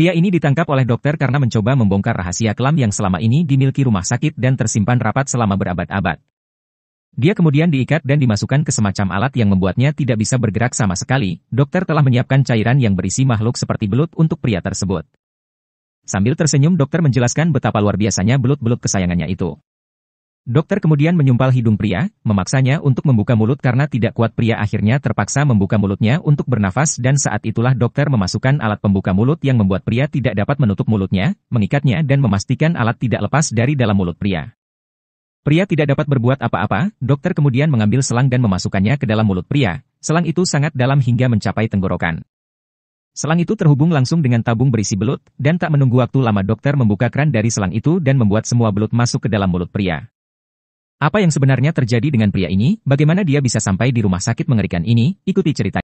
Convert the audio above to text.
Pria ini ditangkap oleh dokter karena mencoba membongkar rahasia kelam yang selama ini dimiliki rumah sakit dan tersimpan rapat selama berabad-abad. Dia kemudian diikat dan dimasukkan ke semacam alat yang membuatnya tidak bisa bergerak sama sekali. Dokter telah menyiapkan cairan yang berisi makhluk seperti belut untuk pria tersebut. Sambil tersenyum dokter menjelaskan betapa luar biasanya belut-belut kesayangannya itu. Dokter kemudian menyumpal hidung pria, memaksanya untuk membuka mulut karena tidak kuat pria akhirnya terpaksa membuka mulutnya untuk bernafas dan saat itulah dokter memasukkan alat pembuka mulut yang membuat pria tidak dapat menutup mulutnya, mengikatnya dan memastikan alat tidak lepas dari dalam mulut pria. Pria tidak dapat berbuat apa-apa, dokter kemudian mengambil selang dan memasukkannya ke dalam mulut pria, selang itu sangat dalam hingga mencapai tenggorokan. Selang itu terhubung langsung dengan tabung berisi belut, dan tak menunggu waktu lama dokter membuka keran dari selang itu dan membuat semua belut masuk ke dalam mulut pria. Apa yang sebenarnya terjadi dengan pria ini? Bagaimana dia bisa sampai di rumah sakit mengerikan ini? Ikuti cerita.